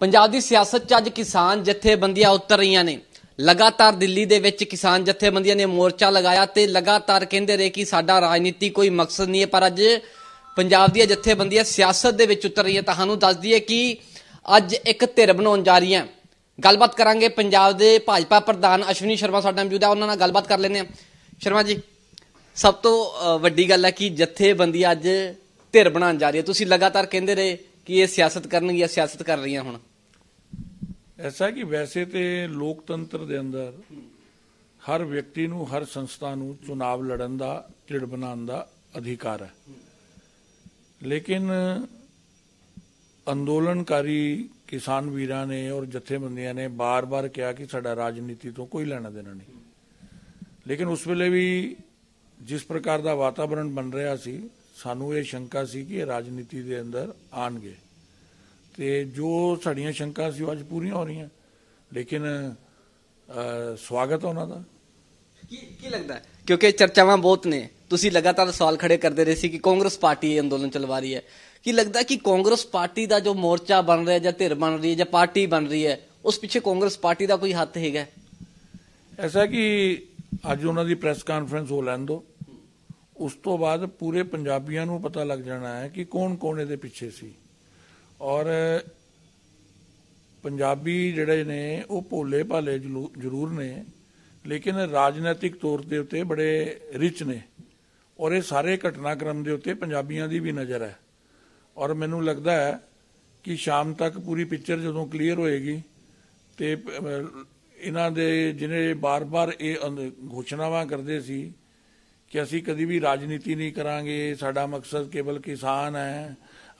ਪੰਜਾਬ ਦੀ ਸਿਆਸਤ 'ਚ ਅੱਜ ਕਿਸਾਨ ਜਥੇਬੰਦੀਆਂ ਉਤਰ ਰਹੀਆਂ ਨੇ ਲਗਾਤਾਰ ਦਿੱਲੀ ਦੇ ਵਿੱਚ ਕਿਸਾਨ ਜਥੇਬੰਦੀਆਂ ਨੇ ਮੋਰਚਾ ਲਗਾਇਆ ਤੇ ਲਗਾਤਾਰ ਕਹਿੰਦੇ ਰਹੇ ਕਿ ਸਾਡਾ ਰਾਜਨੀਤੀ ਕੋਈ ਮਕਸਦ ਨਹੀਂ ਹੈ ਪਰ ਅੱਜ ਪੰਜਾਬ ਦੀਆਂ ਜਥੇਬੰਦੀਆਂ ਸਿਆਸਤ ਦੇ ਵਿੱਚ ਉਤਰ ਰਹੀਆਂ ਤੁਹਾਨੂੰ ਦੱਸ ਦਈਏ ਕਿ ਅੱਜ ਇੱਕ ਧਿਰ ਬਣਾਉਣ ਜਾ ਰਹੀਆਂ ਗੱਲਬਾਤ ਕਰਾਂਗੇ ਪੰਜਾਬ ਦੇ ਭਾਜਪਾ ਪ੍ਰਧਾਨ ਅਸ਼ਵਨੀ ਸ਼ਰਮਾ ਸਾਡੇ ਨਾਲ ਮੌਜੂਦ ਹੈ ਉਹਨਾਂ ਨਾਲ ਗੱਲਬਾਤ ਕਰ ਲੈਂਦੇ ਆ ਸ਼ਰਮਾ ਜੀ ਸਭ ਤੋਂ ਵੱਡੀ ਗੱਲ ਹੈ ਕਿ ਜਥੇਬੰਦੀ ਅੱਜ ਧਿਰ ਬਣਾਉਣ ਜਾ ਰਹੀ ਹੈ ਤੁਸੀਂ ਲਗਾਤਾਰ ਕਹਿੰਦੇ ਰਹੇ ਕਿ ਇਹ ਸਿਆਸਤ ਕਰਨਗੀਆਂ ਸਿਆਸਤ ਕਰ ਰਹੀਆਂ ਹੁਣ ਐਸਾ ਕਿ ਵੈਸੇ ਤੇ ਲੋਕਤੰਤਰ ਦੇ ਅੰਦਰ ਹਰ ਵਿਅਕਤੀ ਨੂੰ ਹਰ ਸੰਸਥਾ ਨੂੰ ਚੋਣਾਂ ਲੜਨ ਦਾ ਢਿੜ ਬਣਾਉਣ ਦਾ ਅਧਿਕਾਰ ਹੈ ਲੇਕਿਨ ਅੰਦੋਲਨਕਾਰੀ ਕਿਸਾਨ ਵੀਰਾਂ ਨੇ ਔਰ ਜਥੇਬੰਦੀਆਂ ਨੇ ਬਾਰ-ਬਾਰ ਕਿਹਾ ਕਿ ਸਾਡਾ ਰਾਜਨੀਤੀ ਤੋਂ ਕੋਈ ਲੈਣਾ ਦੇਣਾ ਨਹੀਂ ਲੇਕਿਨ ਉਸ ਵੇਲੇ ਵੀ ਜਿਸ ਪ੍ਰਕਾਰ ਦਾ ਵਾਤਾਵਰਣ ਬਣ ਰਿਹਾ ਸੀ ਸਾਨੂੰ ਇਹ ਸ਼ੰਕਾ ਸੀ ਕਿ ਇਹ ਰਾਜਨੀਤੀ ਦੇ ਅੰਦਰ ਆਣਗੇ ਤੇ ਜੋ ਸਾਡੀਆਂ ਸ਼ੰਕਾ ਸੀ ਉਹ ਅੱਜ ਪੂਰੀਆਂ ਹੋ ਰਹੀਆਂ ਲੇਕਿਨ ਸਵਾਗਤ ਹੈ ਉਹਨਾਂ ਦਾ ਕੀ ਕੀ ਲੱਗਦਾ ਕਿਉਂਕਿ ਚਰਚਾਵਾਂ ਬਹੁਤ ਨੇ ਤੁਸੀਂ ਲਗਾਤਾਰ ਸਵਾਲ ਖੜੇ ਕਰਦੇ ਰਹੇ ਸੀ ਕਿ ਕਾਂਗਰਸ ਪਾਰਟੀ ਇਹ ਅੰਦੋਲਨ ਚਲਵਾ ਰਹੀ ਹੈ ਕੀ ਲੱਗਦਾ ਕਿ ਕਾਂਗਰਸ ਪਾਰਟੀ ਦਾ ਜੋ ਮੋਰਚਾ ਬਣ ਰਿਹਾ ਜਾਂ ਧਿਰ ਬਣ ਰਹੀ ਹੈ ਜਾਂ ਪਾਰਟੀ ਬਣ ਰਹੀ ਹੈ ਉਸ ਪਿੱਛੇ ਕਾਂਗਰਸ ਪਾਰਟੀ ਦਾ ਕੋਈ ਹੱਥ ਹੈਗਾ ਐਸਾ ਕਿ ਅੱਜ ਉਹਨਾਂ ਦੀ ਪ੍ਰੈਸ ਕਾਨਫਰੰਸ ਹੋ ਲੈਣ ਦੋ ਉਸ ਤੋਂ ਬਾਅਦ ਪੂਰੇ ਪੰਜਾਬੀਆਂ ਨੂੰ ਪਤਾ ਲੱਗ ਜਾਣਾ ਹੈ ਕਿ ਕੌਣ ਕੌਣ ਇਹਦੇ ਪਿੱਛੇ ਸੀ ਔਰ ਪੰਜਾਬੀ ਜਿਹੜੇ ਨੇ ਉਹ ਭੋਲੇ ਭਾਲੇ ਜ਼ਰੂਰ ਨੇ ਲੇਕਿਨ ਰਾਜਨੀਤਿਕ ਤੌਰ ਦੇ ਉੱਤੇ ਬੜੇ ਰਿਚ ਨੇ ਔਰ ਇਹ ਸਾਰੇ ਘਟਨਾਕ੍ਰਮ ਦੇ ਉੱਤੇ ਪੰਜਾਬੀਆਂ ਦੀ ਵੀ ਨਜ਼ਰ ਹੈ ਔਰ ਮੈਨੂੰ ਲੱਗਦਾ ਹੈ ਕਿ ਸ਼ਾਮ ਤੱਕ ਪੂਰੀ ਪਿਕਚਰ ਜਦੋਂ ਕਲੀਅਰ ਹੋਏਗੀ ਤੇ ਇਹਨਾਂ ਦੇ ਜਿਹਨੇ ਬਾਰ-ਬਾਰ ਇਹ ਘੋਸ਼ਣਾਵਾਂ ਕਰਦੇ ਸੀ ਕਿ ਅਸੀਂ ਕਦੀ ਵੀ ਰਾਜਨੀਤੀ ਨਹੀਂ ਕਰਾਂਗੇ ਸਾਡਾ ਮਕਸਦ ਕੇਵਲ ਕਿਸਾਨ ਹੈ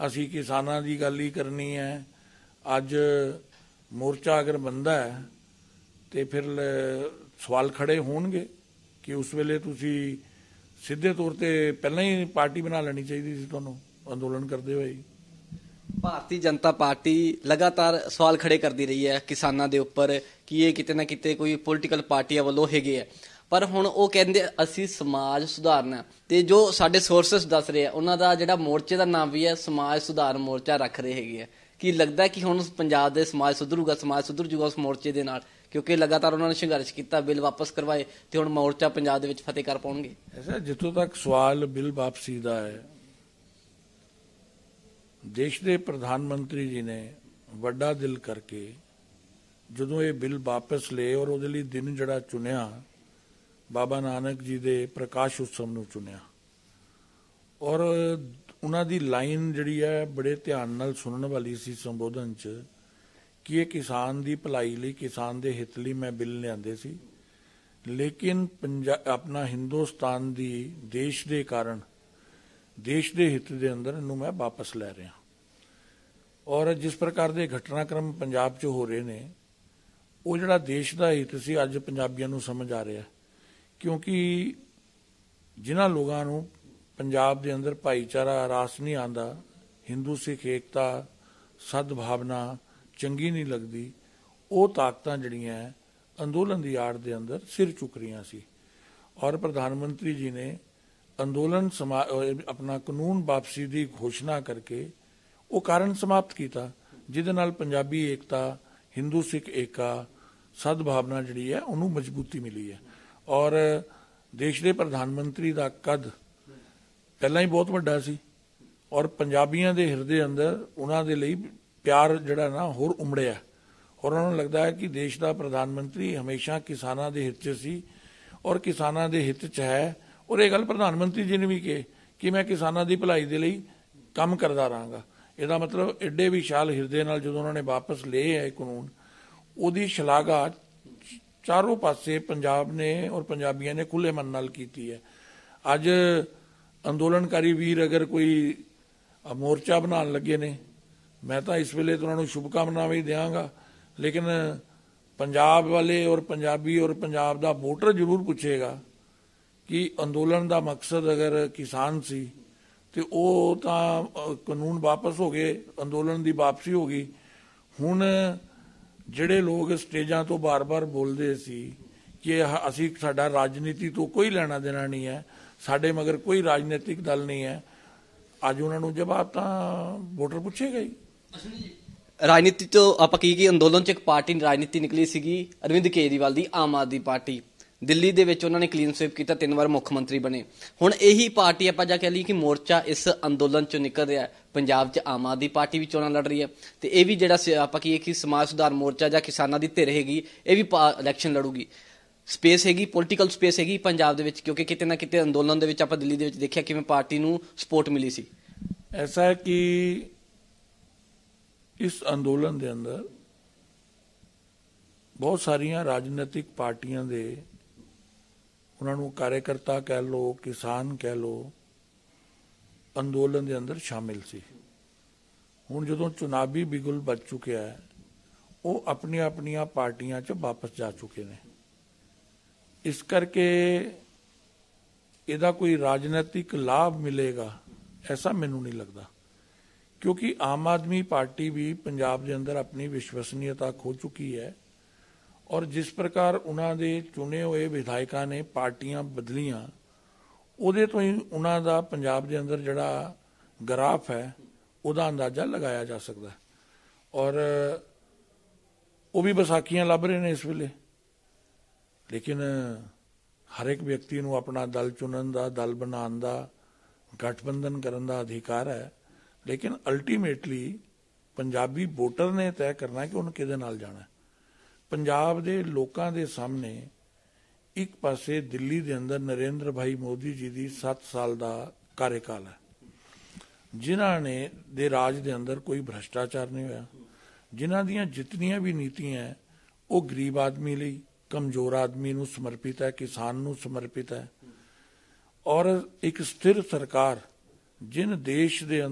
ਅਸੀਂ ਕਿਸਾਨਾਂ ਦੀ ਗੱਲ ਹੀ ਕਰਨੀ ਹੈ ਅੱਜ ਮੋਰਚਾ ਅਗਰ ਬੰਦਾ ਹੈ ਤੇ ਫਿਰ ਸਵਾਲ ਖੜੇ ਹੋਣਗੇ ਕਿ ਉਸ ਵੇਲੇ ਤੁਸੀਂ ਸਿੱਧੇ ਤੌਰ ਤੇ ਪਹਿਲਾਂ ਹੀ ਪਾਰਟੀ ਬਣਾ ਲੈਣੀ ਚਾਹੀਦੀ ਸੀ ਤੁਹਾਨੂੰ ਅੰਦੋਲਨ ਕਰਦੇ ਹੋਏ ਭਾਰਤੀ ਜਨਤਾ ਪਾਰਟੀ ਲਗਾਤਾਰ ਸਵਾਲ ਖੜੇ ਕਰਦੀ ਰਹੀ ਹੈ ਕਿਸਾਨਾਂ ਦੇ ਉੱਪਰ ਕਿ ਇਹ ਕਿਤੇ ਨਾ ਕਿਤੇ ਕੋਈ ਪੋਲੀਟੀਕਲ ਪਾਰਟੀਆਂ ਵੱਲੋਂ ਹੈਗੇ ਹੈ ਪਰ ਹੁਣ ਉਹ ਕਹਿੰਦੇ ਅਸੀਂ ਸਮਾਜ ਸੁਧਾਰਨਾ ਤੇ ਜੋ ਸਾਡੇ ਸੋਰਸਸ ਦੱਸ ਰਹੇ ਆ ਉਹਨਾਂ ਦਾ ਜਿਹੜਾ ਮੋਰਚੇ ਦਾ ਨਾਮ ਵੀ ਹੈ ਸਮਾਜ ਸੁਧਾਰ ਮੋਰਚਾ ਰੱਖ ਰਹੇ ਹੈਗੇ ਆ ਕੀ ਲੱਗਦਾ ਕਿ ਹੁਣ ਪੰਜਾਬ ਦੇ ਸਮਾਜ ਸੁਧਰੂਗਾ ਸਮਾਜ ਸੁਧਰ ਜੂਗਾ ਉਸ ਮੋਰਚੇ ਦੇ ਨਾਲ ਕਿਉਂਕਿ ਲਗਾਤਾਰ ਉਹਨਾਂ ਨੇ ਸੰਘਰਸ਼ ਕੀਤਾ ਬਿੱਲ ਵਾਪਸ ਕਰਵਾਏ ਤੇ ਹੁਣ ਮੋਰਚਾ ਪੰਜਾਬ ਦੇ ਵਿੱਚ ਫਤਿਹ ਕਰ ਪਾਉਣਗੇ ਐਸਾ ਜਿੱਥੋਂ ਤੱਕ ਸਵਾਲ ਬਿੱਲ ਵਾਪਸੀ ਦਾ ਹੈ ਦੇਸ਼ ਦੇ ਪ੍ਰਧਾਨ ਮੰਤਰੀ ਜੀ ਨੇ ਵੱਡਾ ਦਿਲ ਕਰਕੇ ਜਦੋਂ ਇਹ ਬਿੱਲ ਵਾਪਸ ਲਏ ਔਰ ਉਹਦੇ ਲਈ ਦਿਨ ਜਿਹੜਾ ਚੁਣਿਆ ਬਾਬਾ ਨਾਨਕ ਜੀ ਦੇ ਪ੍ਰਕਾਸ਼ ਉਤਸਵ ਨੂੰ ਚੁਣਿਆ ਔਰ ਉਹਨਾਂ ਦੀ ਲਾਈਨ ਜਿਹੜੀ ਹੈ ਬੜੇ ਧਿਆਨ ਨਾਲ ਸੁਣਨ ਵਾਲੀ ਸੀ ਸੰਬੋਧਨ 'ਚ ਕਿ ਇਹ ਕਿਸਾਨ ਦੀ ਭਲਾਈ ਲਈ ਕਿਸਾਨ ਦੇ ਹਿੱਤ ਲਈ ਮੈਂ ਬਿੱਲ ਲਿਆਂਦੇ ਸੀ ਲੇਕਿਨ ਆਪਣਾ ਹਿੰਦੁਸਤਾਨ ਦੀ ਦੇਸ਼ ਦੇ ਕਾਰਨ ਦੇਸ਼ ਦੇ ਹਿੱਤ ਦੇ ਅੰਦਰ ਇਹਨੂੰ ਮੈਂ ਵਾਪਸ ਲੈ ਰਿਹਾ ਔਰ ਜਿਸ ਪ੍ਰਕਾਰ ਦੇ ਘਟਨਾਕ੍ਰਮ ਪੰਜਾਬ 'ਚ ਹੋ ਰਹੇ ਨੇ ਉਹ ਜਿਹੜਾ ਦੇਸ਼ ਦਾ ਹਿੱਤ ਸੀ ਅੱਜ ਪੰਜਾਬੀਆਂ ਨੂੰ ਸਮਝ ਆ ਰਿਹਾ ਕਿਉਂਕਿ ਜਿਨ੍ਹਾਂ ਲੋਕਾਂ ਨੂੰ ਪੰਜਾਬ ਦੇ ਅੰਦਰ ਭਾਈਚਾਰਾ ਰਾਸ ਨਹੀਂ ਆਂਦਾ ਹਿੰਦੂ ਸਿੱਖ ਏਕਤਾ ਸਦਭਾਵਨਾ ਚੰਗੀ ਨਹੀਂ ਲੱਗਦੀ ਉਹ ਤਾਕਤਾਂ ਜਿਹੜੀਆਂ ਅੰਦੋਲਨ ਦੀ ਆੜ ਦੇ ਅੰਦਰ ਸਿਰ ਚੁੱਕ ਰਹੀਆਂ ਸੀ ਔਰ ਪ੍ਰਧਾਨ ਮੰਤਰੀ ਜੀ ਨੇ ਅੰਦੋਲਨ ਆਪਣਾ ਕਾਨੂੰਨ ਵਾਪਸੀ ਦੀ ਘੋਸ਼ਣਾ ਕਰਕੇ ਉਹ ਕਾਰਨ ਸਮਾਪਤ ਕੀਤਾ ਜਿਹਦੇ ਨਾਲ ਪੰਜਾਬੀ ਏਕਤਾ ਹਿੰਦੂ ਸਿੱਖ ਏਕਾ ਸਦਭਾਵਨਾ ਜਿਹੜੀ ਹੈ ਉਹਨੂੰ ਮਜ਼ਬੂਤੀ ਮਿਲੀ ਹੈ ਔਰ ਦੇਸ਼ ਦੇ ਪ੍ਰਧਾਨ ਮੰਤਰੀ ਦਾ ਕਦ ਪਹਿਲਾਂ ਹੀ ਬਹੁਤ ਵੱਡਾ ਸੀ ਔਰ ਪੰਜਾਬੀਆਂ ਦੇ ਹਿਰਦੇ ਅੰਦਰ ਉਹਨਾਂ ਦੇ ਲਈ ਪਿਆਰ ਜਿਹੜਾ ਨਾ ਹੋਰ ਉਮੜਿਆ ਔਰ ਉਹਨਾਂ ਨੂੰ ਲੱਗਦਾ ਹੈ ਕਿ ਦੇਸ਼ ਦਾ ਪ੍ਰਧਾਨ ਮੰਤਰੀ ਹਮੇਸ਼ਾ ਕਿਸਾਨਾਂ ਦੇ ਹਿੱਤ 'ਚ ਸੀ ਔਰ ਕਿਸਾਨਾਂ ਦੇ ਹਿੱਤ 'ਚ ਹੈ ਔਰ ਇਹ ਗੱਲ ਪ੍ਰਧਾਨ ਮੰਤਰੀ ਜੀ ਨੇ ਵੀ ਕਹੀ ਕਿ ਮੈਂ ਕਿਸਾਨਾਂ ਦੀ ਭਲਾਈ ਦੇ ਲਈ ਕੰਮ ਕਰਦਾ ਰਹਾਂਗਾ ਇਹਦਾ ਮਤਲਬ ਐਡੇ ਵਿਸ਼ਾਲ ਹਿਰਦੇ ਨਾਲ ਜਦੋਂ ਉਹਨਾਂ ਨੇ ਵਾਪਸ ਲਏ ਹੈ ਕਾਨੂੰਨ ਉਹਦੀ ਸ਼ਲਾਘਾ ਚਾਰੋਂ ਪਾਸੇ ਪੰਜਾਬ ਨੇ ਔਰ ਪੰਜਾਬੀਆਂ ਨੇ ਖੁੱਲੇ ਮਨ ਨਾਲ ਕੀਤੀ ਹੈ ਅੱਜ ਅੰਦੋਲਨਕਾਰੀ ਵੀਰ ਅਗਰ ਕੋਈ ਮੋਰਚਾ ਬਣਾਉਣ ਲੱਗੇ ਨੇ ਮੈਂ ਤਾਂ ਇਸ ਵੇਲੇ ਤੁਹਾਨੂੰ ਸ਼ੁਭਕਾਮਨਾਵਾਂ ਵੀ ਦਿਆਂਗਾ ਲੇਕਿਨ ਪੰਜਾਬ ਵਾਲੇ ਔਰ ਪੰਜਾਬੀ ਔਰ ਪੰਜਾਬ ਦਾ ਵੋਟਰ ਜ਼ਰੂਰ ਪੁੱਛੇਗਾ ਕਿ ਅੰਦੋਲਨ ਦਾ ਮਕਸਦ ਅਗਰ ਕਿਸਾਨ ਸੀ ਤੇ ਉਹ ਤਾਂ ਕਾਨੂੰਨ ਵਾਪਸ ਹੋ ਗਏ ਅੰਦੋਲਨ ਦੀ ਵਾਪਸੀ ਹੋ ਗਈ ਹੁਣ ਜਿਹੜੇ ਲੋਕ ਸਟੇਜਾਂ ਤੋਂ ਬਾਰ-ਬਾਰ ਬੋਲਦੇ ਸੀ ਕਿ ਅਸੀਂ ਸਾਡਾ ਰਾਜਨੀਤੀ ਤੋਂ ਕੋਈ ਲੈਣਾ ਦੇਣਾ ਨਹੀਂ ਹੈ ਸਾਡੇ ਮਗਰ ਕੋਈ ਰਾਜਨੀਤਿਕ ਦਲ ਨਹੀਂ ਹੈ ਅੱਜ ਉਹਨਾਂ ਨੂੰ ਜਵਾਬ ਤਾਂ ਵੋਟਰ ਪੁੱਛੇਗਾ ਹੀ ਰਾਜਨੀਤੀ ਤੋਂ ਆਪਾਂ ਕੀ ਕੀ ਅੰਦੋਲਨ ਚ ਇੱਕ ਪਾਰਟੀ ਰਾਜਨੀਤੀ ਨਿਕਲੀ ਸੀਗੀ ਅਰਵਿੰਦ ਕੇਜਰੀਵਾਲ ਦੀ ਆਮ ਆਦਮੀ ਪਾਰਟੀ ਦਿੱਲੀ ਦੇ ਵਿੱਚ ਉਹਨਾਂ ਨੇ ਕਲੀਨ ਸਵੀਪ ਕੀਤਾ ਤਿੰਨ ਵਾਰ ਮੁੱਖ ਮੰਤਰੀ ਬਣੇ ਹੁਣ ਇਹੀ ਪਾਰਟੀ ਆਪਾਂ ਜਾ ਕੇ ਲਈ ਕਿ ਮੋਰਚਾ ਇਸ ਅੰਦੋਲਨ ਚੋਂ ਨਿਕਲ ਰਿਹਾ ਹੈ ਪੰਜਾਬ 'ਚ ਆਮ ਆਦਮੀ ਪਾਰਟੀ ਵੀ ਚੋਣਾਂ ਲੜ ਰਹੀ ਹੈ ਤੇ ਇਹ ਵੀ ਜਿਹੜਾ ਆਪਾਂ ਕਹੀਏ ਕਿ ਸਮਾਜ ਸੁਧਾਰ ਮੋਰਚਾ ਜਾਂ ਕਿਸਾਨਾਂ ਦੀ ਧਿਰ ਹੈਗੀ ਇਹ ਵੀ ਇਲੈਕਸ਼ਨ ਲੜੂਗੀ ਸਪੇਸ ਹੈਗੀ ਪੋਲਿਟੀਕਲ ਸਪੇਸ ਹੈਗੀ ਪੰਜਾਬ ਦੇ ਵਿੱਚ ਕਿਉਂਕਿ ਕਿਤੇ ਨਾ ਕਿਤੇ ਅੰਦੋਲਨ ਦੇ ਵਿੱਚ ਆਪਾਂ ਦਿੱਲੀ ਦੇ ਵਿੱਚ ਦੇਖਿਆ ਕਿਵੇਂ ਪਾਰਟੀ ਨੂੰ ਸਪੋਰਟ ਮਿਲੀ ਸੀ ਐਸਾ ਕਿ ਇਸ ਅੰਦੋਲਨ ਦੇ ਅੰਦਰ ਬਹੁਤ ਸਾਰੀਆਂ ਰਾਜਨੀਤਿਕ ਪਾਰਟੀਆਂ ਦੇ ਉਹਨਾਂ ਨੂੰ ਕਾਰਜਕਰਤਾ ਕਹਿ ਲੋ ਕਿਸਾਨ ਕਹਿ ਲੋ ਅੰਦੋਲਨ ਦੇ ਅੰਦਰ ਸ਼ਾਮਿਲ ਸੀ ਹੁਣ ਜਦੋਂ ਚੁਣਾਵੀ ਬਿਗਲ ਬਚ ਚੁੱਕਿਆ ਹੈ ਉਹ ਆਪਣੀਆਂ ਆਪਣੀਆਂ ਪਾਰਟੀਆਂ 'ਚ ਵਾਪਸ ਜਾ ਚੁੱਕੇ ਨੇ ਇਸ ਕਰਕੇ ਇਹਦਾ ਕੋਈ ਰਾਜਨੀਤਿਕ ਲਾਭ ਮਿਲੇਗਾ ਐਸਾ ਮੈਨੂੰ ਨਹੀਂ ਲੱਗਦਾ ਕਿਉਂਕਿ ਆਮ ਆਦਮੀ ਪਾਰਟੀ ਵੀ ਪੰਜਾਬ ਦੇ ਅੰਦਰ ਆਪਣੀ ਵਿਸ਼ਵਸਨੀਯਤਾ ਖੋ ਚੁੱਕੀ ਹੈ ਔਰ ਜਿਸ ਪ੍ਰਕਾਰ ਉਹਨਾਂ ਦੇ ਚੁਣੇ ਹੋਏ ਵਿਧਾਇਕਾਂ ਨੇ ਪਾਰਟੀਆਂ ਬਦਲੀਆਂ ਉਹਦੇ ਤੋਂ ਹੀ ਉਹਨਾਂ ਦਾ ਪੰਜਾਬ ਦੇ ਅੰਦਰ ਜਿਹੜਾ ਗ੍ਰਾਫ ਹੈ ਉਹਦਾ ਅੰਦਾਜ਼ਾ ਲਗਾਇਆ ਜਾ ਸਕਦਾ ਔਰ ਉਹ ਵੀ ਬਸਾਖੀਆਂ ਲੱਭ ਰਹੇ ਨੇ ਇਸ ਵੇਲੇ ਲੇਕਿਨ ਹਰ ਇੱਕ ਵਿਅਕਤੀ ਨੂੰ ਆਪਣਾ ਦਲ ਚੁਣਨ ਦਾ ਦਲ ਬਣਾਉਣ ਦਾ ਗਠਬੰਧਨ ਕਰਨ ਦਾ ਅਧਿਕਾਰ ਹੈ ਲੇਕਿਨ ਅਲਟੀਮੇਟਲੀ ਪੰਜਾਬੀ ਵੋਟਰ ਨੇ ਤੈਅ ਕਰਨਾ ਕਿ ਉਹਨ ਕਿਹਦੇ ਨਾਲ ਜਾਣਾ ਹੈ ਪੰਜਾਬ ਦੇ ਲੋਕਾਂ ਦੇ ਸਾਹਮਣੇ ਇੱਕ ਪਾਸੇ ਦਿੱਲੀ ਦੇ ਅੰਦਰ ਨਰਿੰਦਰ ਭਾਈ ਮੋਦੀ ਜੀ ਦੀ 7 ਸਾਲ ਦਾ ਕਾਰਜਕਾਲ ਹੈ ਜਿਨ੍ਹਾਂ ਨੇ ਦੇ ਰਾਜ ਦੇ ਅੰਦਰ ਕੋਈ ਭ੍ਰਸ਼ਟਾਚਾਰ ਨਹੀਂ ਹੋਇਆ ਜਿਨ੍ਹਾਂ ਦੀਆਂ ਜਿਤਨੀਆਂ ਵੀ ਨੀਤੀਆਂ ਹੈ ਉਹ ਗਰੀਬ ਆਦਮੀ ਲਈ ਕਮਜ਼ੋਰ ਆਦਮੀ ਨੂੰ ਸਮਰਪਿਤ ਹੈ ਕਿਸਾਨ ਨੂੰ ਸਮਰਪਿਤ ਹੈ ਔਰ ਇੱਕ ਸਥਿਰ ਸਰਕਾਰ ਜਿਨ ਦੇਸ਼ ਦੇ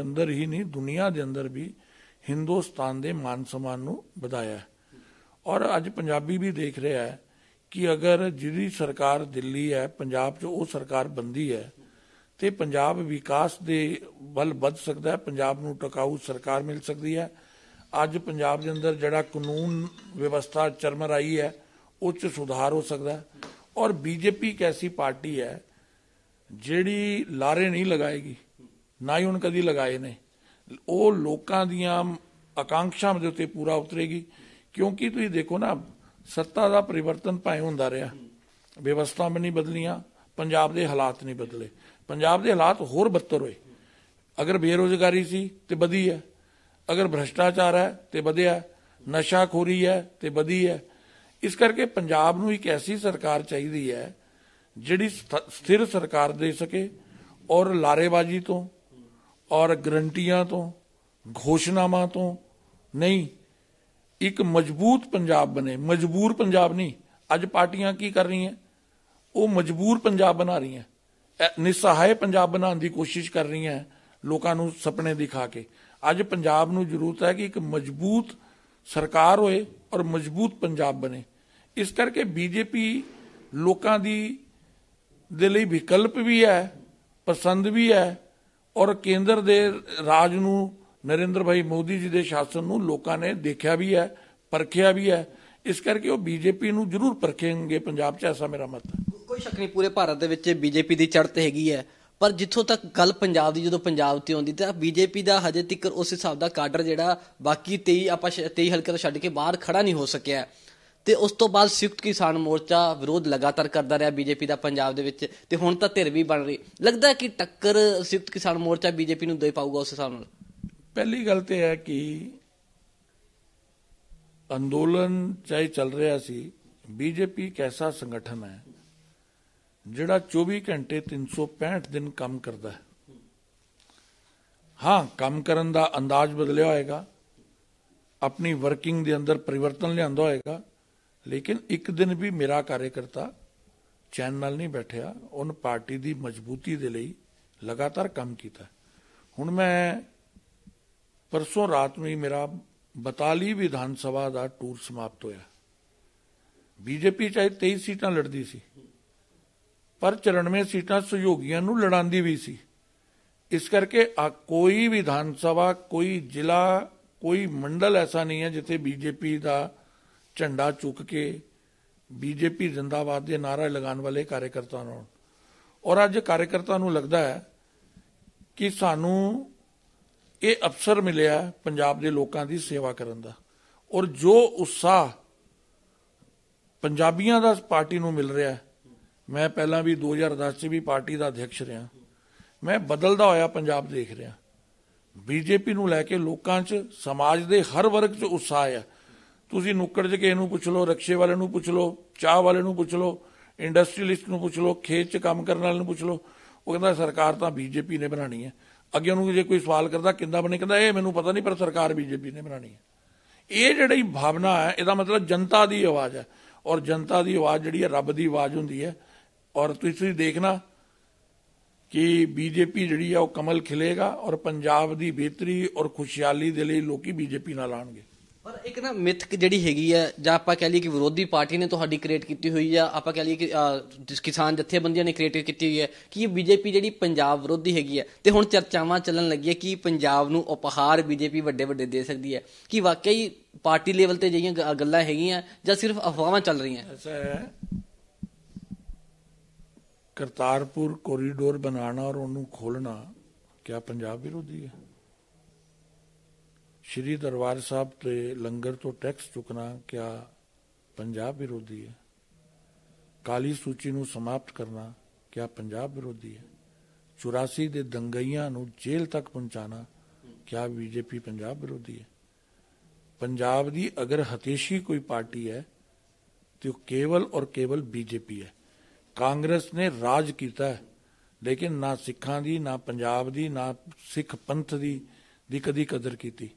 ਅੰਦਰ ਹੀ ਨਹੀਂ ਦੁਨੀਆ ਦੇ ਅੰਦਰ ਵੀ ਹਿੰਦੁਸਤਾਨ ਦੇ ਮਾਨ ਸਨਮਾਨ ਨੂੰ ਵਧਾਇਆ ਹੈ ਔਰ ਅੱਜ ਪੰਜਾਬੀ ਵੀ ਦੇਖ ਰਿਹਾ ਹੈ ਕਿ ਅਗਰ ਜਿਹੜੀ ਸਰਕਾਰ ਦਿੱਲੀ ਹੈ ਪੰਜਾਬ 'ਚ ਉਹ ਸਰਕਾਰ ਬੰਦੀ ਹੈ ਤੇ ਪੰਜਾਬ ਵਿਕਾਸ ਦੇ ਵੱਲ ਵੱਧ ਸਕਦਾ ਹੈ ਪੰਜਾਬ ਨੂੰ ਟਿਕਾਊ ਸਰਕਾਰ ਮਿਲ ਸਕਦੀ ਹੈ ਅੱਜ ਪੰਜਾਬ ਦੇ ਅੰਦਰ ਜਿਹੜਾ ਕਾਨੂੰਨ ਵਿਵਸਥਾ ਚਰਮਰ ਆਈ ਹੈ ਉੱਚ ਸੁਧਾਰ ਹੋ ਸਕਦਾ ਹੈ ਔਰ ਬੀਜੇਪੀ ਕੈਸੀ ਐਸੀ ਪਾਰਟੀ ਹੈ ਜਿਹੜੀ ਲਾਰੇ ਨਹੀਂ ਲਗਾਏਗੀ ਨਾ ਹੀ ਉਹਨ ਕਦੀ ਲਗਾਏ ਨੇ ਉਹ ਲੋਕਾਂ ਦੀਆਂ ਆਕਾਂਖਸ਼ਾਵਾਂ ਦੇ ਉੱਤੇ ਪੂਰਾ ਉਤਰੇਗੀ ਕਿਉਂਕਿ ਤੁਸੀਂ ਦੇਖੋ ਨਾ ਸੱਤਾ ਦਾ ਪਰਿਵਰਤਨ ਪਾਇ ਹੁੰਦਾ ਰਿਹਾ ਵਿਵਸਥਾ ਵੀ ਨਹੀਂ ਬਦਲੀਆਂ ਪੰਜਾਬ ਦੇ ਹਾਲਾਤ ਨਹੀਂ ਬਦਲੇ ਪੰਜਾਬ ਦੇ ਹਾਲਾਤ ਹੋਰ ਬਦਤਰ ਹੋਏ ਅਗਰ ਬੇਰੋਜ਼ਗਾਰੀ ਸੀ ਤੇ ਵਧੀ ਹੈ ਅਗਰ ਭ੍ਰਸ਼ਟਾਚਾਰ ਹੈ ਤੇ ਵਧਿਆ ਨਸ਼ਾਖੋਰੀ ਹੈ ਤੇ ਵਧੀ ਹੈ ਇਸ ਕਰਕੇ ਪੰਜਾਬ ਨੂੰ ਇੱਕ ਐਸੀ ਸਰਕਾਰ ਚਾਹੀਦੀ ਹੈ ਜਿਹੜੀ ਸਥਿਰ ਸਰਕਾਰ ਦੇ ਸਕੇ ਔਰ ਲਾਰੇਬਾਜ਼ੀ ਤੋਂ ਔਰ ਗਰੰਟੀਆਂ ਤੋਂ ਘੋਸ਼ਣਾਵਾਂ ਤੋਂ ਨਹੀਂ ਇੱਕ ਮਜ਼ਬੂਤ ਪੰਜਾਬ ਬਣੇ ਮਜਬੂਰ ਪੰਜਾਬ ਨਹੀਂ ਅੱਜ ਪਾਰਟੀਆਂ ਕੀ ਕਰ ਰਹੀਆਂ ਉਹ ਮਜਬੂਰ ਪੰਜਾਬ ਬਣਾ ਰਹੀਆਂ ਨਿਸਹਾਇ ਪੰਜਾਬ ਬਣਾਉਣ ਦੀ ਕੋਸ਼ਿਸ਼ ਕਰ ਰਹੀਆਂ ਲੋਕਾਂ ਨੂੰ ਸੁਪਨੇ ਦਿਖਾ ਕੇ ਅੱਜ ਪੰਜਾਬ ਨੂੰ ਜ਼ਰੂਰਤ ਹੈ ਕਿ ਇੱਕ ਮਜ਼ਬੂਤ ਸਰਕਾਰ ਹੋਏ ਔਰ ਮਜ਼ਬੂਤ ਪੰਜਾਬ ਬਣੇ ਇਸ ਕਰਕੇ ਬੀਜੇਪੀ ਲੋਕਾਂ ਦੀ ਦੇ ਲਈ ਵਿਕਲਪ ਵੀ ਹੈ ਪਸੰਦ ਵੀ ਹੈ ਔਰ ਕੇਂਦਰ ਦੇ ਰਾਜ ਨੂੰ ਨਰਿੰਦਰ ਭਾਈ ਮੋਦੀ ਜੀ ਦੇ ਸ਼ਾਸਨ ਨੂੰ ਲੋਕਾਂ ਨੇ ਦੇਖਿਆ ਵੀ ਹੈ ਪਰਖਿਆ ਵੀ ਹੈ ਇਸ ਕਰਕੇ ਉਹ ਬੀਜੇਪੀ ਨੂੰ ਜ਼ਰੂਰ ਪਰਖੇਗੇ ਪੰਜਾਬ 'ਚ ਐਸਾ ਮੇਰਾ ਮਤ ਹੈ ਕੋਈ ਸ਼ੱਕ ਨਹੀਂ ਪੂਰੇ ਭਾਰਤ ਦੇ ਵਿੱਚ ਬੀਜੇਪੀ ਦੀ ਚੜ੍ਹਤ ਹੈਗੀ ਹੈ ਪਰ ਜਿੱਥੋਂ ਤੱਕ ਗੱਲ ਪੰਜਾਬ ਦੀ ਜਦੋਂ ਪੰਜਾਬ ਤੇ ਆਉਂਦੀ ਤਾਂ ਬੀਜੇਪੀ ਦਾ ਹਜੇ ਤੱਕ ਉਸ ਹਿਸਾਬ ਦਾ ਕਾਡਰ ਜਿਹੜਾ ਬਾਕੀ 23 ਆਪਾਂ 23 ਹਲਕੇ ਤੋਂ ਛੱਡ ਕੇ ਬਾਹਰ ਖੜਾ ਨਹੀਂ ਹੋ ਸਕਿਆ ਤੇ ਉਸ ਤੋਂ ਬਾਅਦ ਸੰਯੁਕਤ ਕਿਸਾਨ ਮੋਰਚਾ ਵਿਰੋਧ ਲਗਾਤਾਰ ਕਰਦਾ ਰਿਹਾ ਬੀਜੇਪੀ ਦਾ ਪੰਜਾਬ ਦੇ ਵਿੱਚ ਤੇ ਹੁਣ ਤਾਂ ਧਿਰ ਵੀ ਬਣ ਰਹੀ ਲੱਗਦਾ ਕਿ ਟੱਕਰ ਸੰਯੁਕਤ ਕਿਸਾਨ ਮੋਰਚਾ ਬੀਜੇਪੀ ਨੂੰ ਦੇ ਪਾਊਗਾ ਉਸ ਹਿਸਾਬ ਨਾਲ ਪਹਿਲੀ ਗੱਲ ਤੇ ਹੈ ਕਿ ਅੰਦੋਲਨ ਚਾਹੇ ਚੱਲ ਰਿਹਾ ਸੀ ਬੀਜੇਪੀ ਇੱਕ ਸੰਗਠਨ ਹੈ ਜਿਹੜਾ 24 ਘੰਟੇ 365 ਦਿਨ ਕੰਮ ਕਰਦਾ ਹੈ ਹਾਂ ਕੰਮ ਕਰਨ ਦਾ ਅੰਦਾਜ਼ ਬਦਲਿਆ ਹੋਏਗਾ ਆਪਣੀ ਵਰਕਿੰਗ ਦੇ ਅੰਦਰ ਪਰਿਵਰਤਨ ਲਿਆਂਦਾ ਹੋਏਗਾ ਲੇਕਿਨ ਇੱਕ ਦਿਨ ਵੀ ਮੇਰਾ ਕਾਰਜਕਰਤਾ ਚੈਨ ਨਾਲ ਨਹੀਂ ਬੈਠਿਆ ਉਹਨ ਪਾਰਟੀ ਦੀ ਮਜ਼ਬੂਤੀ ਦੇ ਲਈ ਲਗਾਤਾਰ ਕੰਮ ਕੀਤਾ ਹੁਣ ਮੈਂ ਪਰਸੋਂ ਰਾਤ ਨੂੰ ਹੀ ਮੇਰਾ ਬਤਾਲੀ ਵਿਧਾਨ ਸਭਾ ਦਾ ਟੂਰ ਸਮਾਪਤ ਹੋਇਆ ਬੀਜੇਪੀ ਚਾਹੇ 23 ਸੀਟਾਂ ਲੜਦੀ ਸੀ ਪਰ 94 ਸੀਟਾਂ ਸਹਿਯੋਗੀਆਂ ਨੂੰ ਲੜਾਂਦੀ ਵੀ ਸੀ ਇਸ ਕਰਕੇ ਕੋਈ ਵਿਧਾਨ ਸਭਾ ਕੋਈ ਜ਼ਿਲ੍ਹਾ ਕੋਈ ਮੰਡਲ ਐਸਾ ਨਹੀਂ ਹੈ ਜਿੱਥੇ ਬੀਜੇਪੀ ਦਾ ਝੰਡਾ ਚੁੱਕ ਕੇ ਬੀਜੇਪੀ ਜ਼ਿੰਦਾਬਾਦ ਦੇ ਨਾਰਾ ਲਗਾਉਣ ਵਾਲੇ ਕਾਰਜਕਰਤਾ ਨੂੰ ਔਰ ਅੱਜ ਕਾਰਜਕਰਤਾ ਨੂੰ ਲੱਗਦਾ ਹੈ ਕਿ ਸਾਨੂੰ ਇਹ ਅਫਸਰ ਮਿਲਿਆ ਪੰਜਾਬ ਦੇ ਲੋਕਾਂ ਦੀ ਸੇਵਾ ਕਰਨ ਦਾ ਔਰ ਜੋ ਉਸਾ ਪੰਜਾਬੀਆਂ ਦਾ ਪਾਰਟੀ ਨੂੰ ਮਿਲ ਰਿਹਾ ਮੈਂ ਪਹਿਲਾਂ ਵੀ 2010 ਚ ਵੀ ਪਾਰਟੀ ਦਾ ਅਧਿਕਸ਼ ਰਿਆਂ ਮੈਂ ਬਦਲਦਾ ਹੋਇਆ ਪੰਜਾਬ ਦੇਖ ਰਿਹਾ ਬੀਜੇਪੀ ਨੂੰ ਲੈ ਕੇ ਲੋਕਾਂ 'ਚ ਸਮਾਜ ਦੇ ਹਰ ਵਰਗ 'ਚ ਉਸਾ ਹੈ ਤੁਸੀਂ ਨੁੱਕੜ 'ਚ ਕੇ ਇਹਨੂੰ ਪੁੱਛ ਲਓ ਰਕਸ਼ੇ ਵਾਲੇ ਨੂੰ ਪੁੱਛ ਲਓ ਚਾਹ ਵਾਲੇ ਨੂੰ ਪੁੱਛ ਲਓ ਇੰਡਸਟਰੀਲਿਸਟ ਨੂੰ ਪੁੱਛ ਲਓ ਖੇਤ 'ਚ ਕੰਮ ਕਰਨ ਵਾਲੇ ਨੂੰ ਪੁੱਛ ਲਓ ਉਹ ਕਹਿੰਦਾ ਸਰਕਾਰ ਤਾਂ ਬੀਜੇਪੀ ਨੇ ਬਣਾਣੀ ਹੈ ਅੱਗੇ ਉਹਨੂੰ ਜੇ ਕੋਈ ਸਵਾਲ ਕਰਦਾ ਕਿੰਦਾ ਬਣੇ ਕਹਿੰਦਾ ਇਹ ਮੈਨੂੰ ਪਤਾ ਨਹੀਂ ਪਰ ਸਰਕਾਰ ਬੀਜੇਪੀ ਨੇ ਬਣਾਣੀ ਹੈ ਇਹ ਜਿਹੜੀ ਭਾਵਨਾ ਹੈ ਇਹਦਾ ਮਤਲਬ ਜਨਤਾ ਦੀ ਆਵਾਜ਼ ਹੈ ਔਰ ਜਨਤਾ ਦੀ ਆਵਾਜ਼ ਜਿਹੜੀ ਹੈ ਰੱਬ ਦੀ ਆਵਾਜ਼ ਹੁੰਦੀ ਹੈ ਔਰ ਤੁਸੀਂ ਦੇਖਣਾ ਕਿ ਬੀਜੇਪੀ ਜਿਹੜੀ ਹੈ ਉਹ ਕਮਲ ਖਿਲੇਗਾ ਔਰ ਪੰਜਾਬ ਦੀ ਬਿਹਤਰੀ ਔਰ ਖੁਸ਼ਹਾਲੀ ਦੇ ਲਈ ਲੋਕੀ ਬੀਜੇਪੀ ਨਾਲ ਆਣਗੇ ਪਰ ਇੱਕ ਨਾ ਮਿਥਕ ਜਿਹੜੀ ਹੈਗੀ ਆ ਜਾਂ ਆਪਾਂ ਕਹ ਲਈਏ ਕਿ ਵਿਰੋਧੀ ਪਾਰਟੀ ਨੇ ਤੁਹਾਡੀ ਕ੍ਰੀਏਟ ਕੀਤੀ ਹੋਈ ਆ ਆਪਾਂ ਕਹ ਲਈਏ ਕਿ ਕਿਸਾਨ ਜਥੇਬੰਦੀਆਂ ਨੇ ਕ੍ਰੀਏਟ ਕੀਤੀ ਹੋਈ ਹੈ ਕਿ ਇਹ ਬੀਜੇਪੀ ਜਿਹੜੀ ਪੰਜਾਬ ਵਿਰੋਧੀ ਹੈਗੀ ਆ ਤੇ ਹੁਣ ਚਰਚਾਵਾਂ ਚੱਲਣ ਲੱਗੀਆਂ ਕਿ ਪੰਜਾਬ ਨੂੰ ਉਪਹਾਰ ਬੀਜੇਪੀ ਵੱਡੇ ਵੱਡੇ ਦੇ ਸਕਦੀ ਹੈ ਕਿ ਵਾਕਈ ਪਾਰਟੀ ਲੈਵਲ ਤੇ ਜਿਹੜੀਆਂ ਗੱਲਾਂ ਹੈਗੀਆਂ ਜਾਂ ਸਿਰਫ ਅਫਵਾਹਾਂ ਚੱਲ ਰਹੀਆਂ ਕਰਤਾਰਪੁਰ ਕੋਰੀਡੋਰ ਬਣਾਉਣਾ ਔਰ ਉਹਨੂੰ ਖੋਲਣਾ उन्होंने ਪੰਜਾਬ ਵਿਰੋਧੀ ਹੈ ਸ਼੍ਰੀ ਦਰਬਾਰ ਸਾਹਿਬ ਤੇ ਲੰਗਰ ਤੋਂ ਟੈਕਸ ਚੁਕਣਾ ਕਿਆ ਪੰਜਾਬ ਵਿਰੋਧੀ ਹੈ ਕਾਲੀ ਸੂਚੀ ਨੂੰ ਸਮਾਪਤ ਕਰਨਾ ਕਿਆ ਪੰਜਾਬ ਵਿਰੋਧੀ ਹੈ 84 ਦੇ ਦੰਗਈਆਂ ਨੂੰ ਜੇਲ੍ਹ ਤੱਕ ਪਹੁੰਚਾਣਾ ਕਿਆ ਬੀਜੇਪੀ ਪੰਜਾਬ ਵਿਰੋਧੀ ਹੈ ਪੰਜਾਬ ਦੀ ਅਗਰ ਹਤੇਸ਼ੀ ਕੋਈ ਪਾਰਟੀ ਹੈ ਤੇ ਉਹ ਕੇਵਲ ਔਰ ਕੇਵਲ ਬੀਜੇਪੀ ਹੈ ਕਾਂਗਰਸ ਨੇ ਰਾਜ ਕੀਤਾ ਹੈ ਲੇਕਿਨ ਨਾ ਸਿੱਖਾਂ ਦੀ ਨਾ ਪੰਜਾਬ ਦੀ ਨਾ ਸਿੱਖ ਪੰਥ ਦੀ ਦੀ ਕਦੀ ਕਦਰ ਕੀਤੀ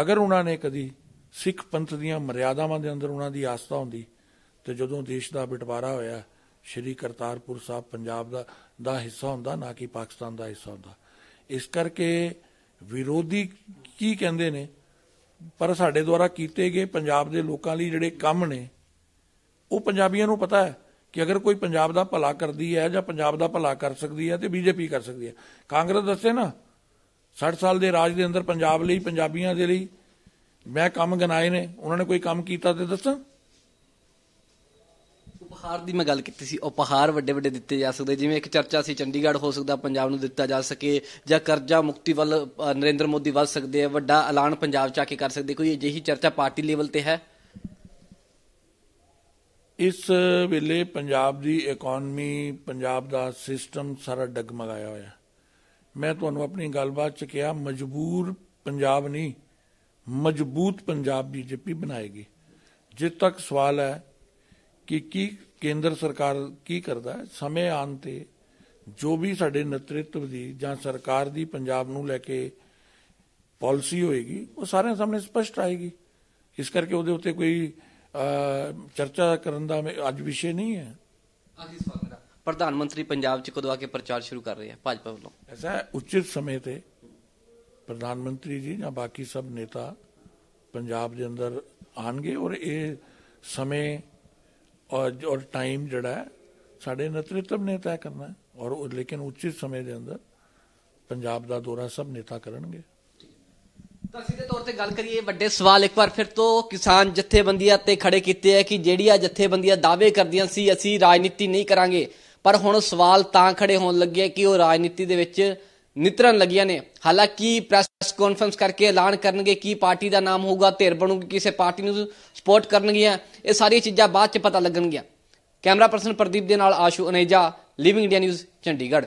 ਅਗਰ ਉਹਨਾਂ ਨੇ ਕਦੀ ਸਿੱਖ ਪੰਥ ਦੀਆਂ ਮਰਿਆਦਾਵਾਂ ਦੇ ਅੰਦਰ ਉਹਨਾਂ ਦੀ ਆਸਥਾ ਹੁੰਦੀ ਤੇ ਜਦੋਂ ਦੇਸ਼ ਦਾ ਬਟਵਾਰਾ ਹੋਇਆ ਸ਼੍ਰੀ ਕਰਤਾਰਪੁਰ ਸਾਹਿਬ ਪੰਜਾਬ ਦਾ ਦਾ ਹਿੱਸਾ ਹੁੰਦਾ ਨਾ ਕਿ ਪਾਕਿਸਤਾਨ ਦਾ ਹਿੱਸਾ ਹੁੰਦਾ ਇਸ ਕਰਕੇ ਵਿਰੋਧੀ ਕੀ ਕਹਿੰਦੇ ਨੇ ਪਰ ਸਾਡੇ ਦੁਆਰਾ ਕੀਤੇ ਗਏ ਪੰਜਾਬ ਦੇ ਲੋਕਾਂ ਲਈ ਜਿਹੜੇ ਕੰਮ ਨੇ ਉਹ ਪੰਜਾਬੀਆਂ ਨੂੰ ਪਤਾ ਹੈ ਕਿ ਅਗਰ ਕੋਈ ਪੰਜਾਬ ਦਾ ਭਲਾ ਕਰਦੀ ਹੈ ਜਾਂ ਪੰਜਾਬ ਦਾ ਭਲਾ ਕਰ ਸਕਦੀ ਹੈ ਤੇ ਬੀਜੇਪੀ ਕਰ ਸਕਦੀ ਹੈ ਕਾਂਗਰਸ ਦੱਸੇ ਨਾ 60 ਸਾਲ ਦੇ ਰਾਜ ਦੇ ਅੰਦਰ ਪੰਜਾਬ ਲਈ ਪੰਜਾਬੀਆਂ ਦੇ ਲਈ ਮੈਂ ਕੰਮ ਗਨਾਏ ਨੇ ਉਹਨਾਂ ਨੇ ਕੋਈ ਕੰਮ ਕੀਤਾ ਤੇ ਦੱਸਾਂ ਉਪਹਾਰ ਦੀ ਮੈਂ ਗੱਲ ਕੀਤੀ ਸੀ ਉਪਹਾਰ ਵੱਡੇ ਵੱਡੇ ਦਿੱਤੇ ਜਾ ਸਕਦੇ ਜਿਵੇਂ ਇੱਕ ਚਰਚਾ ਸੀ ਚੰਡੀਗੜ੍ਹ ਹੋ ਸਕਦਾ ਪੰਜਾਬ ਨੂੰ ਦਿੱਤਾ ਜਾ ਸਕੇ ਜਾਂ ਕਰਜ਼ਾ ਮੁਕਤੀ ਵੱਲ ਨਰਿੰਦਰ ਮੋਦੀ ਵੱਧ ਸਕਦੇ ਆ ਵੱਡਾ ਐਲਾਨ ਪੰਜਾਬ ਚ ਆ ਕੇ ਕਰ ਸਕਦੇ ਕੋਈ ਅਜਿਹੀ ਚਰਚਾ ਪਾਰਟੀ ਲੈਵਲ ਤੇ ਹੈ ਇਸ ਵੇਲੇ ਪੰਜਾਬ ਦੀ ਇਕਨੋਮੀ ਪੰਜਾਬ ਦਾ ਸਿਸਟਮ ਸਾਰਾ ਡਗਮਗਾਇਆ ਹੋਇਆ ਮੈਂ ਤੁਹਾਨੂੰ ਆਪਣੀ ਗੱਲਬਾਤ 'ਚ ਕਿਹਾ ਮਜਬੂਰ ਪੰਜਾਬ ਨਹੀਂ ਮਜ਼ਬੂਤ ਪੰਜਾਬ ਬੀਜੇਪੀ ਬਣਾਏਗੀ ਜੇ ਤੱਕ ਸਵਾਲ ਹੈ ਕਿ ਕੀ ਕੇਂਦਰ ਸਰਕਾਰ ਕੀ ਕਰਦਾ ਹੈ ਸਮੇਂ ਆਨ ਤੇ ਜੋ ਵੀ ਸਾਡੇ ਨੇਤਰਤਵ ਦੀ ਜਾਂ ਸਰਕਾਰ ਦੀ ਪੰਜਾਬ ਨੂੰ ਲੈ ਕੇ ਪਾਲਿਸੀ ਹੋਏਗੀ ਉਹ ਸਾਰਿਆਂ ਸਾਹਮਣੇ ਸਪਸ਼ਟ ਆਏਗੀ ਇਸ ਕਰਕੇ ਉਹਦੇ ਉੱਤੇ ਕੋਈ ਚਰਚਾ ਕਰਨ ਦਾ ਅੱਜ ਵਿਸ਼ੇ ਨਹੀਂ ਹੈ ਆਖੀ ਸਵਾਲ ਮੇਰਾ ਪ੍ਰਧਾਨ ਮੰਤਰੀ ਪੰਜਾਬ 'ਚ ਕਦੋਂ ਆ ਕੇ ਪ੍ਰਚਾਰ ਸ਼ੁਰੂ ਕਰ ਰਹੇ ਆ ਭਾਜਪਾ ਵੱਲੋਂ ਐਸਾ ਉਚਿਤ ਸਮੇਂ ਤੇ ਪ੍ਰਧਾਨ ਮੰਤਰੀ ਜੀ ਜਾਂ ਬਾਕੀ ਸਭ ਨੇਤਾ ਪੰਜਾਬ ਦੇ ਅੰਦਰ ਆਣਗੇ ਔਰ ਇਹ ਸਮੇਂ ਔਰ ਟਾਈਮ ਜਿਹੜਾ ਸਾਡੇ ਨੇਤਰਤਵ ਨੇ ਤੈਅ ਕਰਨਾ ਔਰ ਲੇਕਿਨ ਉਚਿਤ ਸਮੇਂ ਦੇ ਅੰਦਰ ਪੰਜਾਬ ਦਾ ਦੌਰਾ ਸਭ ਨੇਤਾ ਕਰਨਗੇ ਤਾਂ ਸਿੱਧੇ ਤੌਰ ਤੇ ਗੱਲ ਕਰੀਏ ਵੱਡੇ ਸਵਾਲ ਇੱਕ ਵਾਰ ਫਿਰ ਤੋਂ ਕਿਸਾਨ ਜਥੇਬੰਦੀਆਂ ਤੇ ਖੜੇ ਕੀਤੇ ਹੈ ਕਿ ਜਿਹੜੀਆਂ ਜਥੇਬੰਦੀਆਂ ਦਾਅਵੇ ਕਰਦੀਆਂ ਸੀ ਅਸੀਂ ਰਾਜਨੀਤੀ ਨਹੀਂ ਕਰਾਂਗੇ ਪਰ ਹੁਣ ਸਵਾਲ ਤਾਂ ਖੜੇ ਹੋਣ ਲੱਗੇ ਕਿ ਉਹ ਰਾਜਨੀਤੀ ਦੇ ਵਿੱਚ ਨਿਤਰਨ ਲੱਗੀਆਂ ਨੇ ਹਾਲਾਂਕਿ ਪ੍ਰੈਸ ਕਾਨਫਰੰਸ ਕਰਕੇ ਐਲਾਨ ਕਰਨਗੇ ਕੀ ਪਾਰਟੀ ਦਾ ਨਾਮ ਹੋਊਗਾ ਧਿਰ ਬਣੂਗੀ ਕਿਸੇ ਪਾਰਟੀ ਨੂੰ ਸਪੋਰਟ ਕਰਨਗੀਆਂ ਇਹ ਸਾਰੀਆਂ ਚੀਜ਼ਾਂ ਬਾਅਦ 'ਚ ਪਤਾ ਲੱਗਣਗੀਆਂ ਕੈਮਰਾ ਪਰਸਨ ਪ੍ਰਦੀਪ ਦੇ ਨਾਲ Ashu Aneja Living India News Chandigarh